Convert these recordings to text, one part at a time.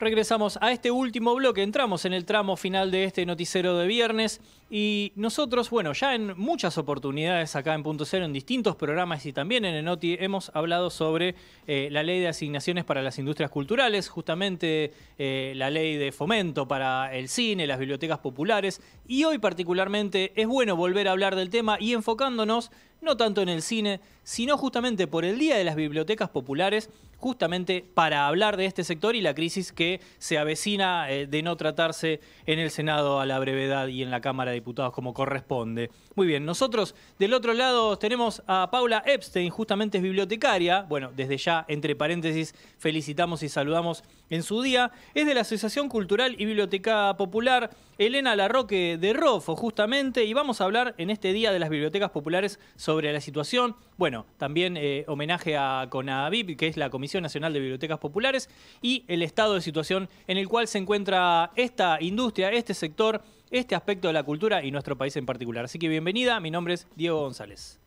Regresamos a este último bloque, entramos en el tramo final de este noticiero de viernes y nosotros, bueno, ya en muchas oportunidades acá en Punto Cero, en distintos programas y también en Enoti, hemos hablado sobre eh, la ley de asignaciones para las industrias culturales, justamente eh, la ley de fomento para el cine, las bibliotecas populares y hoy particularmente es bueno volver a hablar del tema y enfocándonos no tanto en el cine, sino justamente por el Día de las Bibliotecas Populares, justamente para hablar de este sector y la crisis que se avecina eh, de no tratarse en el Senado a la brevedad y en la Cámara de Diputados como corresponde. Muy bien, nosotros del otro lado tenemos a Paula Epstein, justamente es bibliotecaria, bueno, desde ya, entre paréntesis, felicitamos y saludamos en su día, es de la Asociación Cultural y Biblioteca Popular Elena Larroque de Rofo, justamente, y vamos a hablar en este Día de las Bibliotecas Populares sobre la situación. Bueno, también eh, homenaje a CONAVIP, que es la Comisión Nacional de Bibliotecas Populares, y el estado de situación en el cual se encuentra esta industria, este sector, este aspecto de la cultura y nuestro país en particular. Así que bienvenida, mi nombre es Diego González.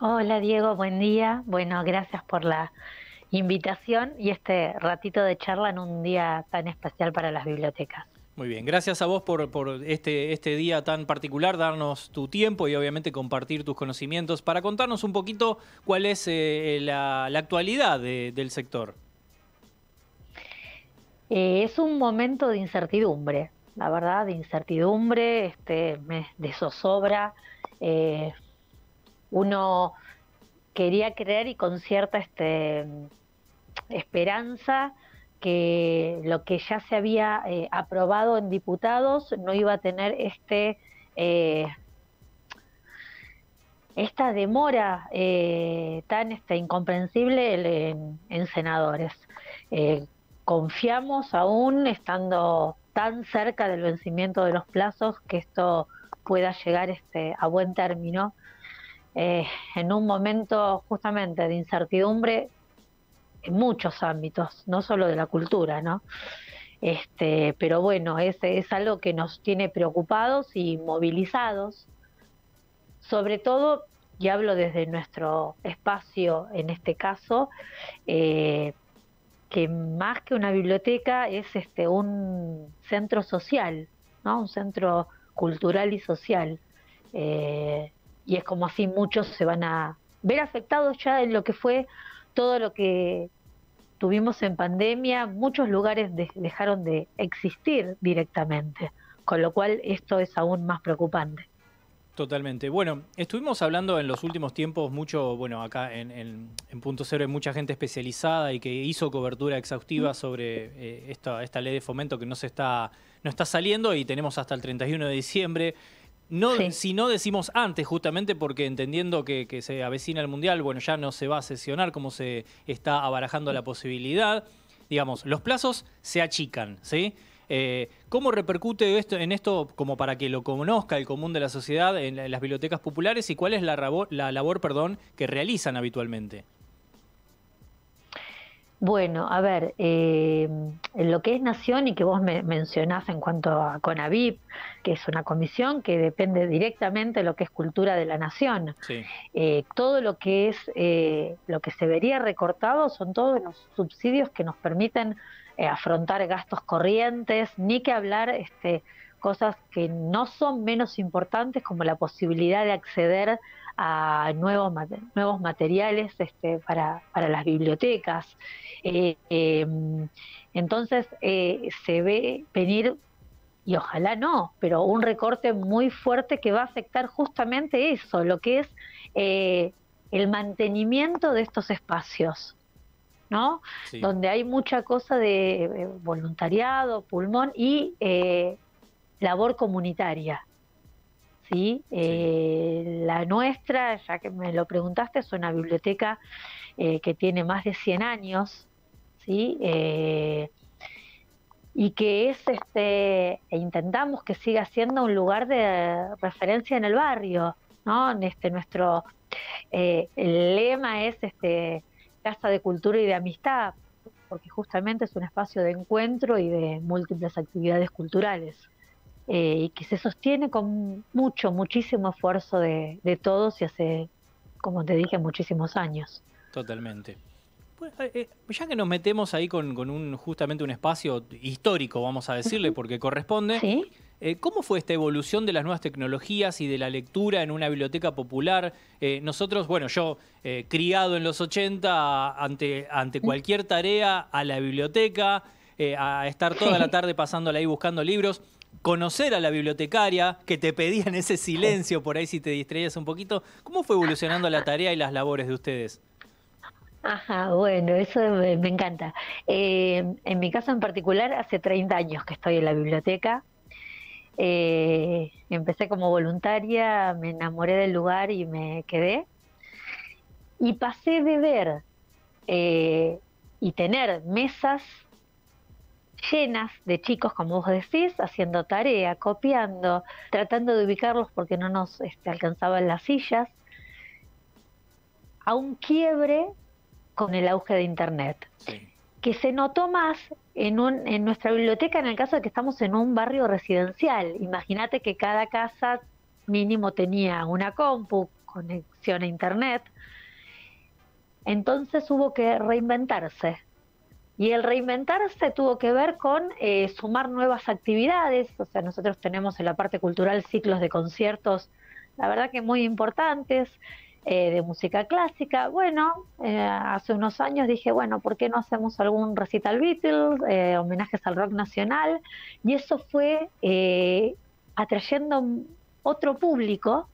Hola Diego, buen día. Bueno, gracias por la invitación y este ratito de charla en un día tan especial para las bibliotecas. Muy bien, gracias a vos por, este, este, día tan particular, darnos tu tiempo y obviamente compartir tus conocimientos para contarnos un poquito cuál es eh, la, actualidad del sector. Eh, es un momento de incertidumbre, la verdad, de incertidumbre, este, de zozobra. Eh, uno quería creer y con cierta este, esperanza que lo que ya se había eh, aprobado en diputados no iba a tener este eh, esta demora eh, tan este, incomprensible en, senadores. confiamos aún, estando tan cerca del vencimiento de los plazos, que esto pueda llegar este, a buen término. en un momento justamente de incertidumbre en muchos ámbitos, no solo de la cultura, ¿no? Este, pero bueno, es, es algo que nos tiene preocupados y movilizados, sobre todo, y hablo desde nuestro espacio en este caso, eh, que más que una biblioteca es este, un centro social, ¿no? un centro cultural y social. Eh, y es como así muchos se van a ver afectados ya en lo que fue todo lo que tuvimos en pandemia, muchos lugares dejaron de existir directamente, con lo cual esto es aún más preocupante. Totalmente. Bueno, estuvimos hablando en los últimos tiempos mucho, bueno, acá en, Punto Cero hay mucha gente especializada y que hizo cobertura exhaustiva sobre eh, esta, ley de fomento que no se está, no está saliendo y tenemos hasta el 31 de diciembre. No, Si no decimos antes, justamente porque entendiendo que, se avecina el Mundial, bueno, ya no se va a sesionar como se está abarajando la posibilidad. Digamos, los plazos se achican, ¿sí? Eh, ¿Cómo repercute esto, en esto, como para que lo conozca el común de la sociedad en, las bibliotecas populares y cuál es la, la labor perdón, que realizan habitualmente? Bueno, a ver, eh, lo que es Nación y que vos me mencionás en cuanto a CONAVIP, que es una comisión que depende directamente de lo que es cultura de la Nación. Eh, todo lo que es, eh, lo que se vería recortado son todos los subsidios que nos permiten afrontar gastos corrientes, ni que hablar este, cosas que no son menos importantes como la posibilidad de acceder a nuevos, nuevos materiales este, para, las bibliotecas. Eh, em, entonces eh, se ve venir, y ojalá no, pero un recorte muy fuerte que va a afectar justamente eso, lo que es eh, el mantenimiento de estos espacios. ¿no? donde hay mucha cosa de voluntariado, pulmón y labor comunitaria. Eh, la nuestra, ya que me lo preguntaste, es una biblioteca eh, que tiene más de 100 años, ¿sí? Eh, y que es, este, e intentamos que siga siendo un lugar de referencia en el barrio, ¿no? Este, nuestro el lema es este, Casa de Cultura y de Amistad, porque justamente es un espacio de encuentro y de múltiples actividades culturales. Eh, y que se sostiene con mucho, muchísimo esfuerzo de, todos y hace, como te dije, muchísimos años. Totalmente. Pues, eh, eh, ya que nos metemos ahí con, un justamente un espacio histórico, vamos a decirle, porque corresponde. ¿Cómo fue esta evolución de las nuevas tecnologías y de la lectura en una biblioteca popular? nosotros, bueno, yo criado en los 80 ante, ante mm. cualquier tarea a la biblioteca, a estar toda la tarde pasándola ahí buscando libros conocer a la bibliotecaria, que te pedían ese silencio por ahí si te distraías un poquito. ¿Cómo fue evolucionando la tarea y las labores de ustedes? Ajá, bueno, eso me, encanta. Eh, en mi caso en particular, hace 30 años que estoy en la biblioteca. Eh, empecé como voluntaria, me enamoré del lugar y me quedé. Y pasé de ver eh, y tener mesas llenas de chicos, como vos decís, haciendo tarea, copiando, tratando de ubicarlos porque no nos este, alcanzaban las sillas, a un quiebre con el auge de Internet, que se notó más en, en nuestra biblioteca en el caso de que estamos en un barrio residencial. Imagínate que cada casa mínimo tenía una compu, conexión a Internet. Entonces hubo que reinventarse y el reinventarse tuvo que ver con eh, sumar nuevas actividades, o sea, nosotros tenemos en la parte cultural ciclos de conciertos, la verdad que muy importantes, eh, de música clásica. Bueno, eh, hace unos años dije, bueno, ¿por qué no hacemos algún recital Beatles, homenajes al rock nacional? Y eso fue atrayendo otro público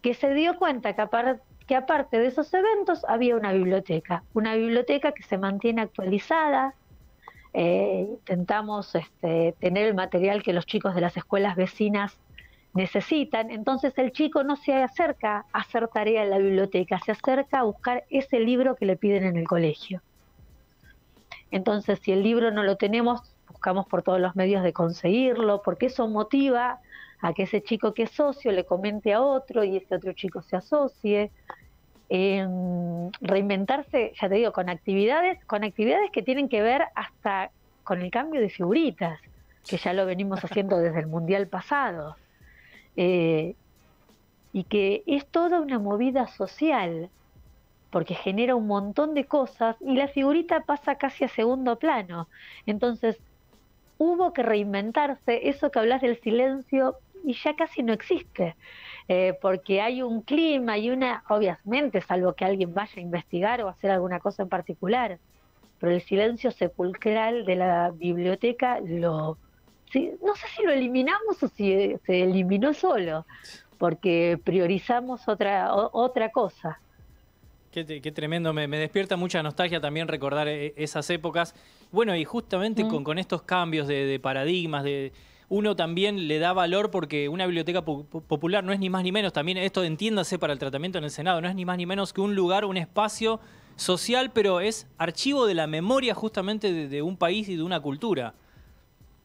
que se dio cuenta que aparte, que aparte de esos eventos había una biblioteca, una biblioteca que se mantiene actualizada. Eh, intentamos este, tener el material que los chicos de las escuelas vecinas necesitan, entonces el chico no se acerca a hacer tarea en la biblioteca, se acerca a buscar ese libro que le piden en el colegio. Entonces, si el libro no lo tenemos, buscamos por todos los medios de conseguirlo, porque eso motiva a que ese chico que es socio le comente a otro y ese otro chico se asocie. Em, reinventarse, ya te digo, con actividades, con actividades que tienen que ver hasta con el cambio de figuritas, que ya lo venimos haciendo desde el Mundial pasado. Eh, y que es toda una movida social, porque genera un montón de cosas y la figurita pasa casi a segundo plano. Entonces, hubo que reinventarse, eso que hablas del silencio y ya casi no existe, eh, porque hay un clima y una, obviamente, salvo que alguien vaya a investigar o hacer alguna cosa en particular, pero el silencio sepulcral de la biblioteca lo... no sé si lo eliminamos o si eh, se eliminó solo, porque priorizamos otra, otra cosa. Qué, tremendo, me, despierta mucha nostalgia también recordar eh, esas épocas. Bueno, y justamente mm. con, estos cambios de paradigmas, de, uno también le da valor porque una biblioteca popular no es ni más ni menos, también esto entiéndase para el tratamiento en el Senado, no es ni más ni menos que un lugar, un espacio social, pero es archivo de la memoria justamente de, un país y de una cultura.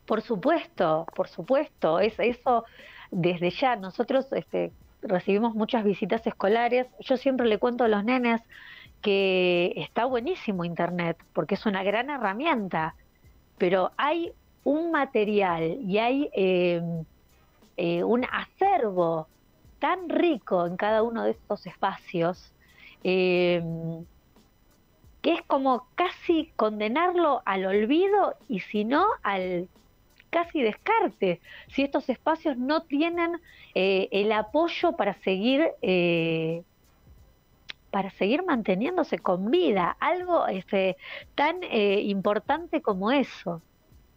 Por supuesto, por supuesto, es eso desde ya. Nosotros este, recibimos muchas visitas escolares. Yo siempre le cuento a los nenes que está buenísimo Internet, porque es una gran herramienta, pero hay un material y hay em, eh, un acervo tan rico en cada uno de estos espacios em, que es como casi condenarlo al olvido y si no al casi descarte, si estos espacios no tienen eh, el apoyo para seguir eh, para seguir manteniéndose con vida, algo este, tan importante como eso.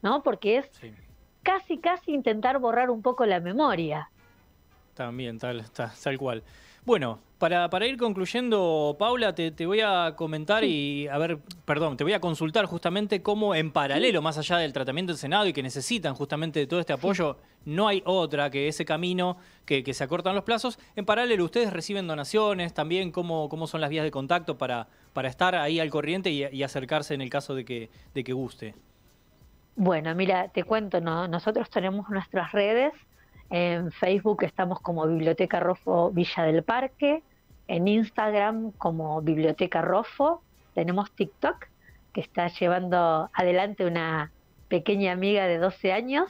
¿no? Porque es casi, casi intentar borrar un poco la memoria. También, tal, tal, tal cual. Bueno, para, ir concluyendo, Paula, te, voy a comentar y, a ver, perdón, te voy a consultar justamente cómo en paralelo, más allá del tratamiento del Senado y que necesitan justamente de todo este apoyo, no hay otra que ese camino que, que, se acortan los plazos. En paralelo, ustedes reciben donaciones, también cómo, cómo son las vías de contacto para, para estar ahí al corriente y, y acercarse en el caso de que, de que guste. Bueno, mira, te cuento, nosotros tenemos nuestras redes. En Facebook estamos como Biblioteca Rofo Villa del Parque. En Instagram como Biblioteca Rofo. Tenemos TikTok, que está llevando adelante una pequeña amiga de 12 años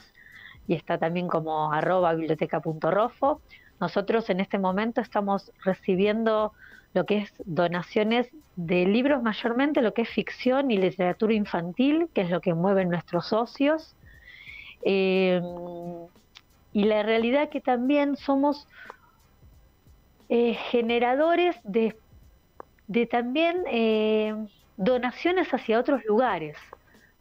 y está también como arroba biblioteca.rofo. Nosotros en este momento estamos recibiendo lo que es donaciones de libros mayormente, lo que es ficción y literatura infantil, que es lo que mueven nuestros socios. Eh, y la realidad que también somos eh, generadores de, también eh, donaciones hacia otros lugares,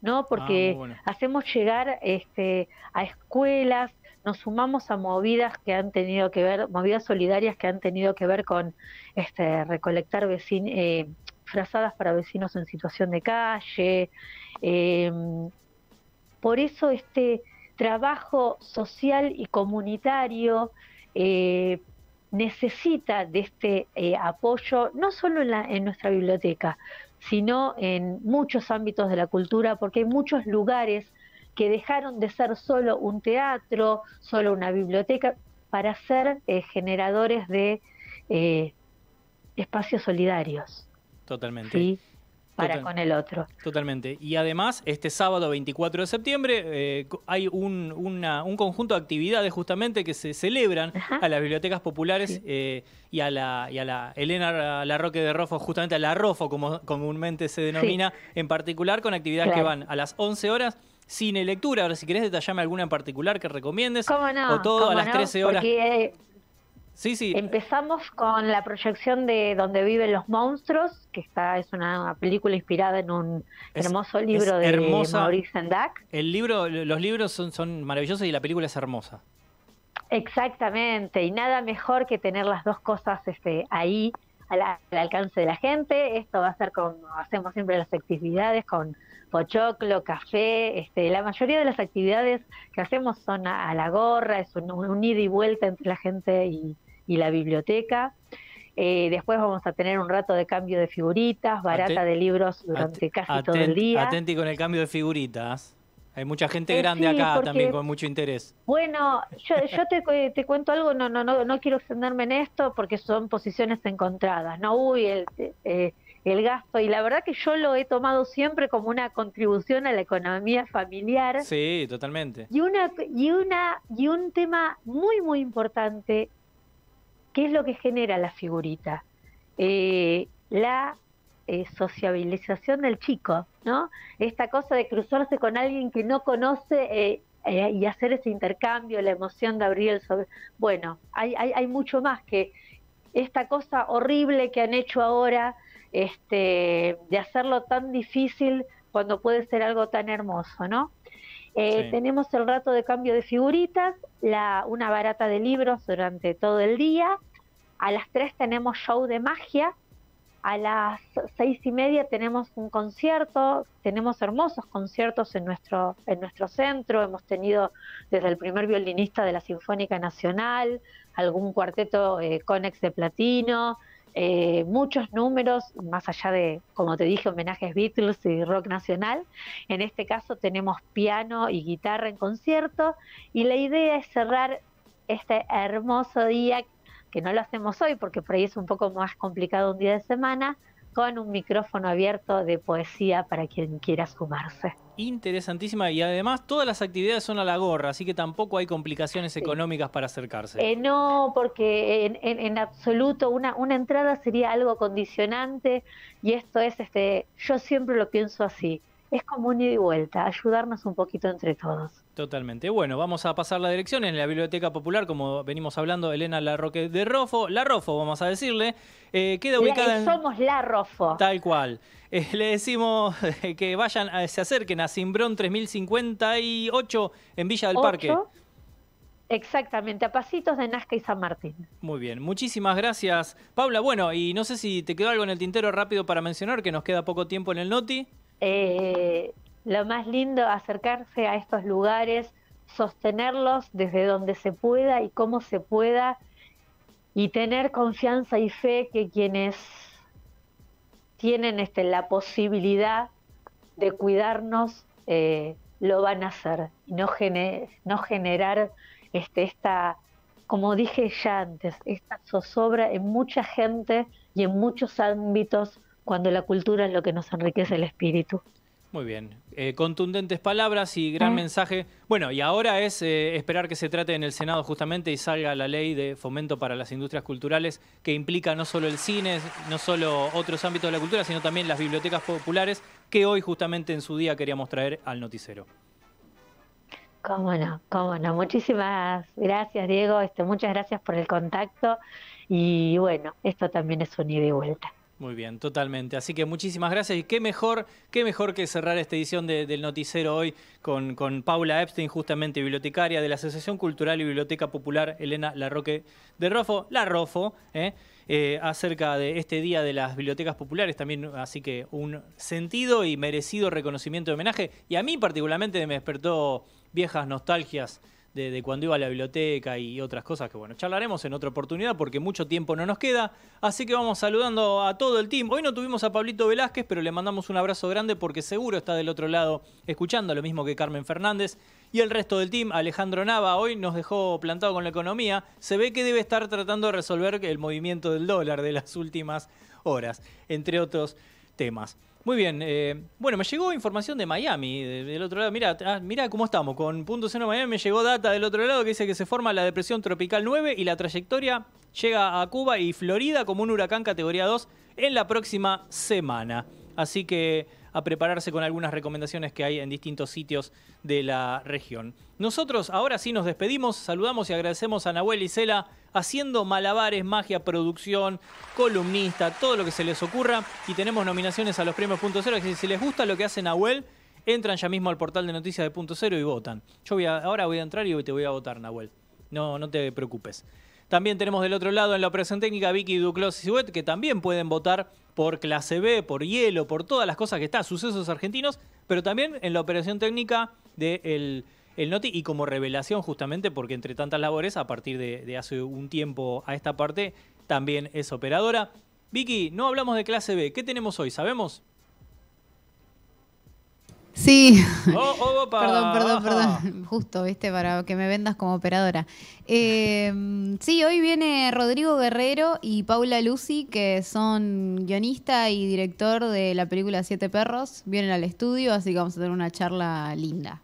¿no? Porque ah, hacemos llegar este, a escuelas, nos sumamos a movidas que han tenido que ver, movidas solidarias que han tenido que ver con este, recolectar vecin, eh, frazadas para vecinos en situación de calle. Em, por eso este trabajo social y comunitario eh, necesita de este eh, apoyo, no solo en, en nuestra biblioteca, sino en muchos ámbitos de la cultura, porque hay muchos lugares que dejaron de ser solo un teatro, solo una biblioteca, para ser eh, generadores de eh, espacios solidarios. Totalmente. ¿sí? para con el otro. Totalmente. Y además, este sábado 24 de septiembre eh, hay un, conjunto de actividades justamente que se celebran a las bibliotecas populares y, a la, Elena Larroque de Rofo, justamente a la Rofo como comúnmente se denomina, en particular con actividades que van a las 11 horas cine lectura. Ahora, si querés detallarme alguna en particular que recomiendes. O todo a las 13 horas. Eh, sí, sí. Empezamos con la proyección de Donde viven los monstruos, que está es una película inspirada en un hermoso libro de Maurice Sendak. El libro, los libros son, maravillosos y la película es hermosa. Exactamente, y nada mejor que tener las dos cosas este, ahí al, alcance de la gente. Esto va a ser como hacemos siempre las actividades con pochoclo, café, este, la mayoría de las actividades que hacemos son a, la gorra, es un, ida y vuelta entre la gente y, la biblioteca. Eh, después vamos a tener un rato de cambio de figuritas, barata de libros durante casi todo el día. Atenti con el cambio de figuritas. Hay mucha gente eh, grande acá también con mucho interés. Bueno, yo, yo te, cuento algo, no, no, no, no quiero extenderme en esto porque son posiciones encontradas. No, uy, el, eh, el gasto. Y la verdad que yo lo he tomado siempre como una contribución a la economía familiar. Sí, totalmente. Y, una, y, una, y un tema muy, muy importante, que es lo que genera la figurita. Eh, la eh, sociabilización del chico, ¿no? Esta cosa de cruzarse con alguien que no conoce eh, y hacer ese intercambio, la emoción de abrir el sobre... Bueno, hay, hay, hay, mucho más que esta cosa horrible que han hecho ahora este, de hacerlo tan difícil cuando puede ser algo tan hermoso, ¿no? Eh, tenemos el rato de cambio de figuritas, una barata de libros durante todo el día. A las 3 tenemos show de magia. A las seis y media tenemos un concierto, tenemos hermosos conciertos en nuestro, centro, hemos tenido desde el primer violinista de la Sinfónica Nacional, algún cuarteto con eh, Conex de Platino, eh, muchos números, más allá de, como te dije, homenajes Beatles y rock nacional. En este caso tenemos piano y guitarra en concierto y la idea es cerrar este hermoso día, que no lo hacemos hoy porque por ahí es un poco más complicado un día de semana, con un micrófono abierto de poesía para quien quiera sumarse. Interesantísima y además todas las actividades son a la gorra, así que tampoco hay complicaciones económicas para acercarse. Eh, no, porque en, en absoluto una, una, entrada sería algo condicionante y esto es, este, yo siempre lo pienso así, es como un ida y vuelta, ayudarnos un poquito entre todos. Totalmente. Bueno, vamos a pasar la dirección en la Biblioteca Popular, como venimos hablando, Elena Larroque de Rofo, La Rofo, vamos a decirle, eh, queda ubicada Somos La Rofo. Tal cual. Eh, le decimos eh, que vayan, eh, se acerquen a Simbrón 3058 en Villa del Parque. Exactamente, a pasitos de Nazca y San Martín. Muy bien, muchísimas gracias. Paula, bueno, y no sé si te quedó algo en el tintero rápido para mencionar, que nos queda poco tiempo en el Noti. Eh, lo más lindo, acercarse a estos lugares, sostenerlos desde donde se pueda y cómo se pueda, y tener confianza y fe que quienes tienen este, la posibilidad de cuidarnos eh, lo van a hacer, y no, no generar este, esta, como dije ya antes, esta zozobra en mucha gente y en muchos ámbitos cuando la cultura es lo que nos enriquece el espíritu. Muy bien, eh, contundentes palabras y gran mensaje. Bueno, y ahora es eh, esperar que se trate en el Senado justamente y salga la ley de fomento para las industrias culturales que implica no solo el cine, no solo otros ámbitos de la cultura, sino también las bibliotecas populares que hoy justamente en su día queríamos traer al noticiero. Cómo no, cómo no. Muchísimas gracias, Diego. Este, muchas gracias por el contacto. Y bueno, esto también es un ida y vuelta. Muy bien, totalmente. Así que muchísimas gracias y qué mejor, qué mejor que cerrar esta edición del noticiero hoy con, Paula Epstein, justamente bibliotecaria de la Asociación Cultural y Biblioteca Popular Elena Larroque de Rofo, La Rofo, ¿eh? Eh, acerca de este Día de las Bibliotecas Populares también, así que un sentido y merecido reconocimiento de homenaje. Y a mí particularmente me despertó viejas nostalgias de, cuando iba a la biblioteca y otras cosas que, bueno, charlaremos en otra oportunidad porque mucho tiempo no nos queda. Así que vamos saludando a todo el team. Hoy no tuvimos a Pablito Velázquez, pero le mandamos un abrazo grande porque seguro está del otro lado escuchando, lo mismo que Carmen Fernández. Y el resto del team, Alejandro Nava, hoy nos dejó plantado con la economía. Se ve que debe estar tratando de resolver el movimiento del dólar de las últimas horas, entre otros temas. Muy bien. Eh, bueno, me llegó información de Miami, del otro lado. Mira, ah, mira cómo estamos. Con punto cero Miami me llegó data del otro lado que dice que se forma la depresión tropical 9 y la trayectoria llega a Cuba y Florida como un huracán categoría 2 en la próxima semana. Así que a prepararse con algunas recomendaciones que hay en distintos sitios de la región. Nosotros ahora sí nos despedimos, saludamos y agradecemos a Nahuel y Cela haciendo malabares, magia, producción, columnista, todo lo que se les ocurra y tenemos nominaciones a los premios Punto Cero, si les gusta lo que hace Nahuel, entran ya mismo al portal de noticias de Punto Cero y votan. Yo voy ahora voy a entrar y te voy a votar, Nahuel. No, no te preocupes. También tenemos del otro lado en la operación técnica Vicky Duclos y Suet, que también pueden votar por clase B, por hielo, por todas las cosas que están, sucesos argentinos, pero también en la operación técnica del... De el Noti y como revelación justamente porque entre tantas labores a partir de, hace un tiempo a esta parte también es operadora. Vicky, no hablamos de clase B, ¿qué tenemos hoy? ¿Sabemos? Sí. Oh, oh perdón, perdón, perdón. Justo, viste, para que me vendas como operadora. Eh, sí, hoy viene Rodrigo Guerrero y Paula Lucy, que son guionista y director de la película Siete Perros. Vienen al estudio, así que vamos a tener una charla linda.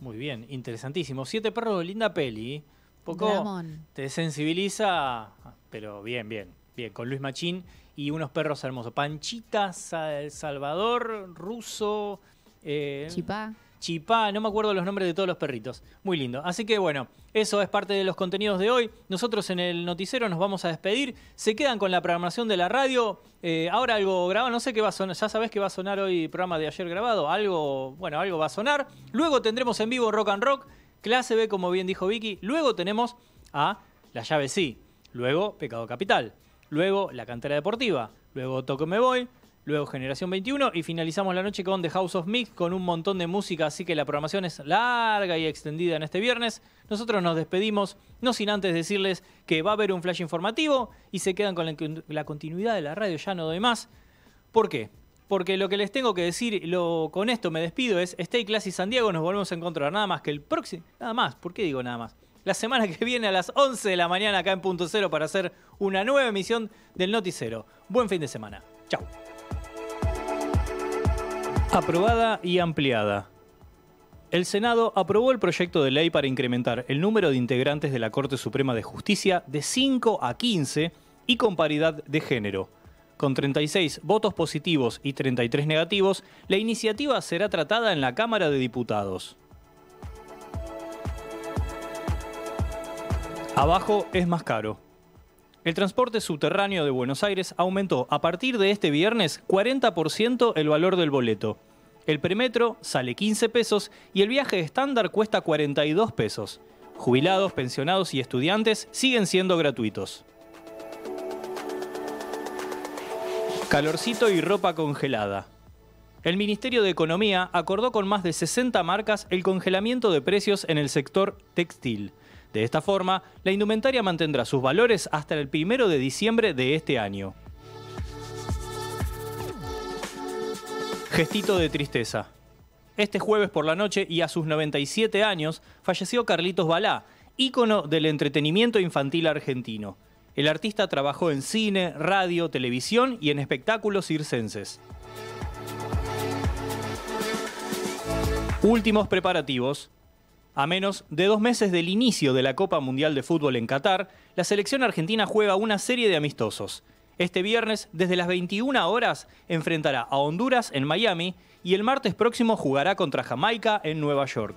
Muy bien, interesantísimo. Siete Perros, linda peli. poco te sensibiliza, pero bien, bien, bien. Con Luis Machín y unos perros hermosos. Panchita, Salvador, Ruso. Eh, Chipá. Chipá, no me acuerdo los nombres de todos los perritos. Muy lindo. Así que bueno, eso es parte de los contenidos de hoy. Nosotros en el noticiero nos vamos a despedir. Se quedan con la programación de la radio. Eh, ahora algo grabado, no sé qué va a sonar. Ya sabés que va a sonar hoy programa de ayer grabado. Algo, bueno, algo va a sonar. Luego tendremos en vivo Rock and Rock, clase B, como bien dijo Vicky. Luego tenemos a La llave sí. Luego Pecado Capital. Luego La cantera deportiva. Luego Toco Me Voy luego Generación 21 y finalizamos la noche con The House of Mix con un montón de música, así que la programación es larga y extendida en este viernes. Nosotros nos despedimos, no sin antes decirles que va a haber un flash informativo y se quedan con la, continuidad de la radio, ya no doy más. ¿Por qué? Porque lo que les tengo que decir, lo, con esto me despido, es Stay Classy San Diego, nos volvemos a encontrar nada más que el próximo, nada más, ¿por qué digo nada más? La semana que viene a las 11 de la mañana acá en Punto Cero para hacer una nueva emisión del Noticero. Buen fin de semana. Chao. Aprobada y ampliada. El Senado aprobó el proyecto de ley para incrementar el número de integrantes de la Corte Suprema de Justicia de 5 a 15 y con paridad de género. Con 36 votos positivos y 33 negativos, la iniciativa será tratada en la Cámara de Diputados. Abajo es más caro. El transporte subterráneo de Buenos Aires aumentó a partir de este viernes 40% el valor del boleto. El premetro sale 15 pesos y el viaje estándar cuesta 42 pesos. Jubilados, pensionados y estudiantes siguen siendo gratuitos. Calorcito y ropa congelada. El Ministerio de Economía acordó con más de 60 marcas el congelamiento de precios en el sector textil. De esta forma, la indumentaria mantendrá sus valores hasta el primero de diciembre de este año. Gestito de tristeza. Este jueves por la noche y a sus 97 años falleció Carlitos Balá, ícono del entretenimiento infantil argentino. El artista trabajó en cine, radio, televisión y en espectáculos circenses. Últimos preparativos. A menos de dos meses del inicio de la Copa Mundial de Fútbol en Qatar, la selección argentina juega una serie de amistosos. Este viernes, desde las 21 horas, enfrentará a Honduras en Miami y el martes próximo jugará contra Jamaica en Nueva York.